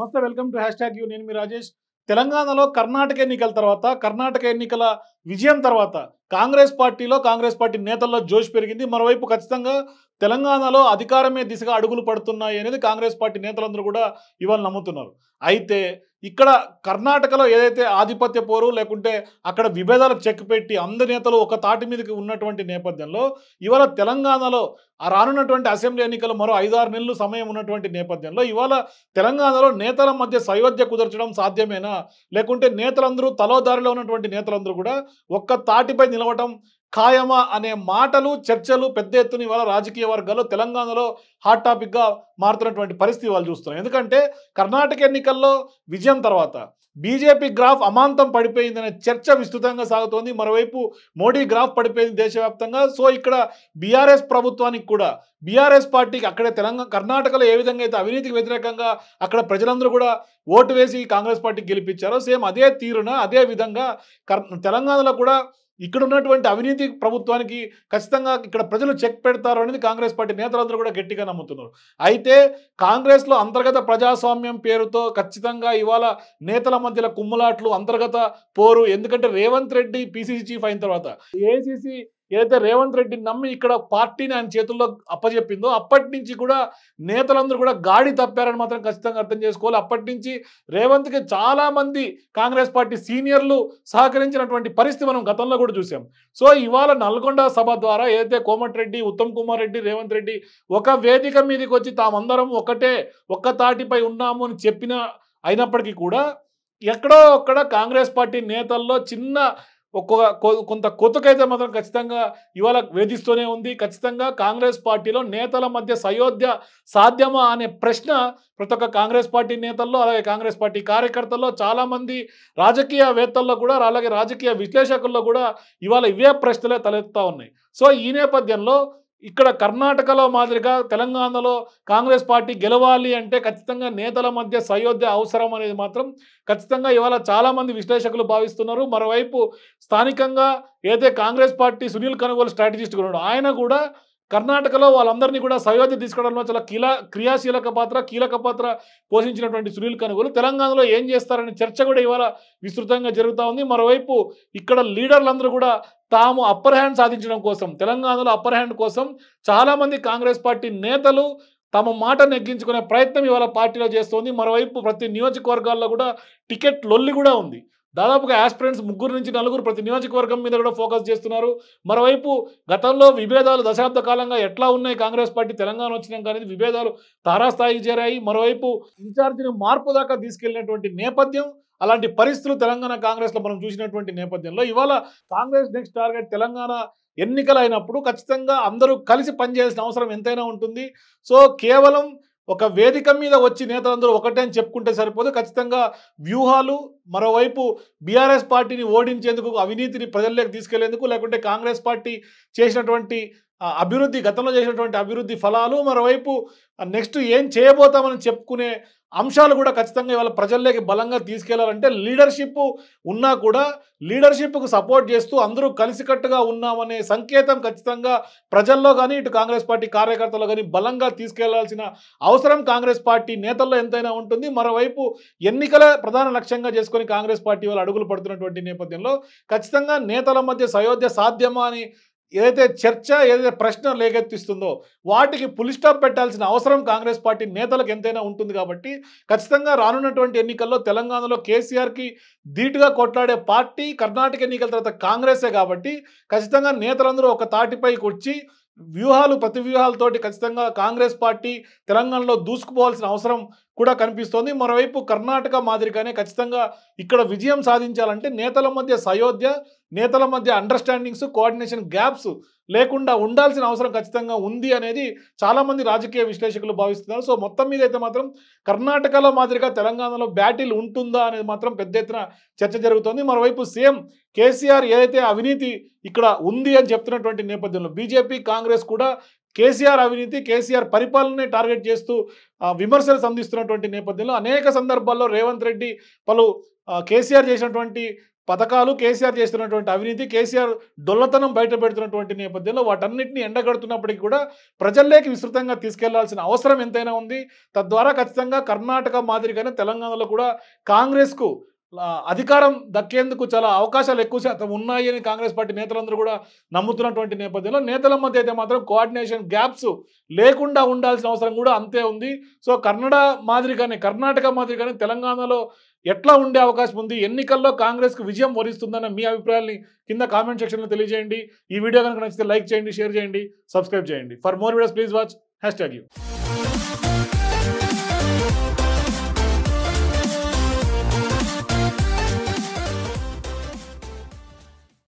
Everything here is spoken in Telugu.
నమస్తే welcome to hashtag U నేను మీ రాజేష్ తెలంగాణలో కర్ణాటక ఎన్నికల తర్వాత కర్ణాటక ఎన్నికల విజయం తర్వాత కాంగ్రెస్ పార్టీలో కాంగ్రెస్ పార్టీ నేతల్లో జోష్ పెరిగింది మరోవైపు ఖచ్చితంగా తెలంగాణలో అధికారమే దిశగా అడుగులు పడుతున్నాయి అనేది కాంగ్రెస్ పార్టీ నేతలందరూ కూడా ఇవాళ నమ్ముతున్నారు అయితే ఇక్కడ కర్ణాటకలో ఏదైతే ఆధిపత్య పోరు లేకుంటే అక్కడ విభేదాలు చెక్ పెట్టి అందరి నేతలు ఒక తాటి మీదకి ఉన్నటువంటి నేపథ్యంలో ఇవాళ తెలంగాణలో రానున్నటువంటి అసెంబ్లీ ఎన్నికలు మరో ఐదారు నెలలు సమయం ఉన్నటువంటి నేపథ్యంలో ఇవాళ తెలంగాణలో నేతల మధ్య సైవధ్య కుదర్చడం సాధ్యమేనా లేకుంటే నేతలందరూ తలోదారిలో ఉన్నటువంటి నేతలందరూ కూడా ఒక్క తాటిపై నిలవటం ఖాయమా అనే మాటలు చర్చలు పెద్ద ఎత్తున ఇవాళ రాజకీయ వర్గాల్లో తెలంగాణలో హాట్ టాపిక్గా మారుతున్నటువంటి పరిస్థితి వాళ్ళు చూస్తున్నారు ఎందుకంటే కర్ణాటక ఎన్నికల్లో విజయం తర్వాత బీజేపీ గ్రాఫ్ అమాంతం పడిపోయిందనే చర్చ విస్తృతంగా సాగుతోంది మరోవైపు మోడీ గ్రాఫ్ పడిపోయింది దేశవ్యాప్తంగా సో ఇక్కడ బీఆర్ఎస్ ప్రభుత్వానికి కూడా బీఆర్ఎస్ పార్టీకి అక్కడే తెలంగాణ కర్ణాటకలో ఏ విధంగా అయితే అవినీతికి వ్యతిరేకంగా అక్కడ ప్రజలందరూ కూడా ఓటు వేసి కాంగ్రెస్ పార్టీకి గెలిపించారో సేమ్ అదే తీరున అదే విధంగా తెలంగాణలో కూడా ఇక్కడ ఉన్నటువంటి అవినీతి ప్రభుత్వానికి ఖచ్చితంగా ఇక్కడ ప్రజలు చెక్ పెడతారు అనేది కాంగ్రెస్ పార్టీ నేతలందరూ కూడా గట్టిగా నమ్ముతున్నారు అయితే కాంగ్రెస్లో అంతర్గత ప్రజాస్వామ్యం పేరుతో ఖచ్చితంగా ఇవాళ నేతల మధ్యలో కుమ్ములాట్లు అంతర్గత పోరు ఎందుకంటే రేవంత్ రెడ్డి పిసిసి చీఫ్ అయిన తర్వాత ఏసీసీ ఏదైతే రేవంత్ రెడ్డిని నమ్మి ఇక్కడ పార్టీని ఆయన చేతుల్లో అప్పజెప్పిందో అప్పటి నుంచి కూడా నేతలందరూ కూడా గాడి తప్పారని మాత్రం ఖచ్చితంగా అర్థం చేసుకోవాలి అప్పటి నుంచి రేవంత్కి చాలామంది కాంగ్రెస్ పార్టీ సీనియర్లు సహకరించినటువంటి పరిస్థితి మనం గతంలో కూడా చూసాం సో ఇవాళ నల్గొండ సభ ద్వారా ఏదైతే కోమటిరెడ్డి ఉత్తమ్ కుమార్ రెడ్డి రేవంత్ రెడ్డి ఒక వేదిక మీదకి వచ్చి తామందరం ఒకటే ఒక్క తాటిపై ఉన్నాము అని చెప్పిన అయినప్పటికీ కూడా ఎక్కడో ఒక్కడ కాంగ్రెస్ పార్టీ నేతల్లో చిన్న ఒక్కొక్క కొంత కొత్తకైతే మాత్రం ఖచ్చితంగా ఇవాళ వేధిస్తూనే ఉంది ఖచ్చితంగా కాంగ్రెస్ పార్టీలో నేతల మధ్య సయోధ్య సాధ్యమా అనే ప్రశ్న ప్రతి ఒక్క కాంగ్రెస్ పార్టీ నేతల్లో అలాగే కాంగ్రెస్ పార్టీ కార్యకర్తల్లో చాలామంది రాజకీయవేత్తల్లో కూడా అలాగే రాజకీయ విశ్లేషకుల్లో కూడా ఇవాళ ఇవే ప్రశ్నలే తలెత్తా ఉన్నాయి సో ఈ నేపథ్యంలో ఇక్కడ కర్ణాటకలో మాదిరిగా తెలంగాణలో కాంగ్రెస్ పార్టీ గెలవాలి అంటే ఖచ్చితంగా నేతల మధ్య సయోధ్య అవసరం అనేది మాత్రం ఖచ్చితంగా ఇవాళ చాలామంది విశ్లేషకులు భావిస్తున్నారు మరోవైపు స్థానికంగా ఏదైతే కాంగ్రెస్ పార్టీ సునీల్ కనుగోలు స్ట్రాటజిస్ట్ ఉన్నాడు ఆయన కూడా కర్ణాటకలో వాళ్ళందరినీ కూడా సయోధ్య తీసుకోవడంలో చాలా కీలా క్రియాశీలక పాత్ర కీలక పాత్ర పోషించినటువంటి సునీల్ కనుగోలు తెలంగాణలో ఏం చేస్తారనే చర్చ కూడా ఇవాళ విస్తృతంగా జరుగుతూ ఉంది మరోవైపు ఇక్కడ లీడర్లందరూ కూడా తాము అప్పర్ హ్యాండ్ సాధించడం కోసం తెలంగాణలో అప్పర్ హ్యాండ్ కోసం చాలామంది కాంగ్రెస్ పార్టీ నేతలు తమ మాట నెగ్గించుకునే ప్రయత్నం ఇవాళ పార్టీలో చేస్తోంది మరోవైపు ప్రతి నియోజకవర్గాల్లో కూడా టికెట్ లొల్లి కూడా ఉంది దాదాపుగా ఆస్పిరెంట్స్ ముగ్గురు నుంచి నలుగురు ప్రతి నియోజకవర్గం మీద కూడా ఫోకస్ చేస్తున్నారు మరోవైపు గతంలో విభేదాలు దశాబ్ద కాలంగా ఎట్లా ఉన్నాయి కాంగ్రెస్ పార్టీ తెలంగాణ వచ్చినాక అనేది విభేదాలు తారాస్థాయికి చేరాయి మరోవైపు ఇన్ఛార్జిని మార్పు దాకా తీసుకెళ్లినటువంటి నేపథ్యం అలాంటి పరిస్థితులు తెలంగాణ కాంగ్రెస్లో మనం చూసినటువంటి నేపథ్యంలో ఇవాళ కాంగ్రెస్ నెక్స్ట్ టార్గెట్ తెలంగాణ ఎన్నికలు అయినప్పుడు ఖచ్చితంగా అందరూ కలిసి పనిచేయాల్సిన అవసరం ఎంతైనా ఉంటుంది సో కేవలం ఒక వేదిక మీద వచ్చి నేతలందరూ ఒకటే అని చెప్పుకుంటే సరిపోదు ఖచ్చితంగా వ్యూహాలు మరోవైపు బీఆర్ఎస్ పార్టీని ఓడించేందుకు అవినీతిని ప్రజల్లోకి తీసుకెళ్లేందుకు లేకుంటే కాంగ్రెస్ పార్టీ చేసినటువంటి అభివృద్ధి గతంలో చేసినటువంటి అభివృద్ధి ఫలాలు మరోవైపు నెక్స్ట్ ఏం చేయబోతామని చెప్పుకునే అంశాలు కూడా ఖచ్చితంగా ఇవాళ ప్రజల్లోకి బలంగా తీసుకెళ్లాలంటే లీడర్షిప్ ఉన్నా కూడా లీడర్షిప్కు సపోర్ట్ చేస్తూ అందరూ కలిసికట్టుగా ఉన్నామనే సంకేతం ఖచ్చితంగా ప్రజల్లో కానీ ఇటు కాంగ్రెస్ పార్టీ కార్యకర్తలు కానీ బలంగా తీసుకెళ్లాల్సిన అవసరం కాంగ్రెస్ పార్టీ నేతల్లో ఎంతైనా ఉంటుంది మరోవైపు ఎన్నికల ప్రధాన లక్ష్యంగా చేసుకొని కాంగ్రెస్ పార్టీ వాళ్ళు అడుగులు పడుతున్నటువంటి నేపథ్యంలో ఖచ్చితంగా నేతల మధ్య సయోధ్య సాధ్యమా అని ఏదైతే చర్చ ఏదైతే ప్రశ్న లేకెత్తిస్తుందో వాటికి పులి స్టాప్ పెట్టాల్సిన అవసరం కాంగ్రెస్ పార్టీ నేతలకు ఎంతైనా ఉంటుంది కాబట్టి ఖచ్చితంగా రానున్నటువంటి ఎన్నికల్లో తెలంగాణలో కేసీఆర్కి ధీటుగా కొట్లాడే పార్టీ కర్ణాటక ఎన్నికల తర్వాత కాంగ్రెసే కాబట్టి ఖచ్చితంగా నేతలందరూ ఒక తాటిపైకి వచ్చి వ్యూహాలు ప్రతి వ్యూహాలతోటి ఖచ్చితంగా కాంగ్రెస్ పార్టీ తెలంగాణలో దూసుకుపోవాల్సిన అవసరం కూడా కనిపిస్తోంది మరోవైపు కర్ణాటక మాదిరిగానే ఖచ్చితంగా ఇక్కడ విజయం సాధించాలంటే నేతల మధ్య సయోధ్య నేతల మధ్య అండర్స్టాండింగ్స్ కోఆర్డినేషన్ గ్యాప్స్ లేకుండా ఉండాల్సిన అవసరం ఖచ్చితంగా ఉంది అనేది చాలామంది రాజకీయ విశ్లేషకులు భావిస్తున్నారు సో మొత్తం మీద అయితే మాత్రం కర్ణాటకలో మాదిరిగా తెలంగాణలో బ్యాటిల్ ఉంటుందా అనేది మాత్రం పెద్ద చర్చ జరుగుతోంది మరోవైపు సీఎం కేసీఆర్ ఏదైతే అవినీతి ఇక్కడ ఉంది అని చెప్తున్నటువంటి నేపథ్యంలో బీజేపీ కాంగ్రెస్ కూడా కేసీఆర్ అవినీతి కేసీఆర్ పరిపాలనని టార్గెట్ చేస్తూ విమర్శలు సంధిస్తున్నటువంటి నేపథ్యంలో అనేక సందర్భాల్లో రేవంత్ రెడ్డి పలు కేసీఆర్ చేసినటువంటి పథకాలు కేసీఆర్ చేస్తున్నటువంటి అవినీతి కేసీఆర్ డొల్లతనం బయట పెడుతున్నటువంటి నేపథ్యంలో వాటన్నింటినీ ఎండగడుతున్నప్పటికీ కూడా ప్రజల్లోకి విస్తృతంగా తీసుకెళ్లాల్సిన అవసరం ఎంతైనా ఉంది తద్వారా ఖచ్చితంగా కర్ణాటక మాదిరిగానే తెలంగాణలో కూడా కాంగ్రెస్కు అధికారం దక్కేందుకు చాలా అవకాశాలు ఎక్కువ శాతం ఉన్నాయి అని కాంగ్రెస్ పార్టీ నేతలందరూ కూడా నమ్ముతున్నటువంటి నేపథ్యంలో నేతల మధ్య అయితే మాత్రం కోఆర్డినేషన్ గ్యాప్స్ లేకుండా ఉండాల్సిన అవసరం కూడా అంతే ఉంది సో కన్నడ మాదిరిగానే కర్ణాటక మాదిరిగానే తెలంగాణలో ఎట్లా ఉండే అవకాశం ఉంది ఎన్నికల్లో కాంగ్రెస్కు విజయం వరిస్తుందన్న మీ అభిప్రాయాన్ని కింద కామెంట్ సెక్షన్లో తెలియజేయండి ఈ వీడియో కనుక నచ్చితే లైక్ చేయండి షేర్ చేయండి సబ్స్క్రైబ్ చేయండి for more videos please watch hashtag you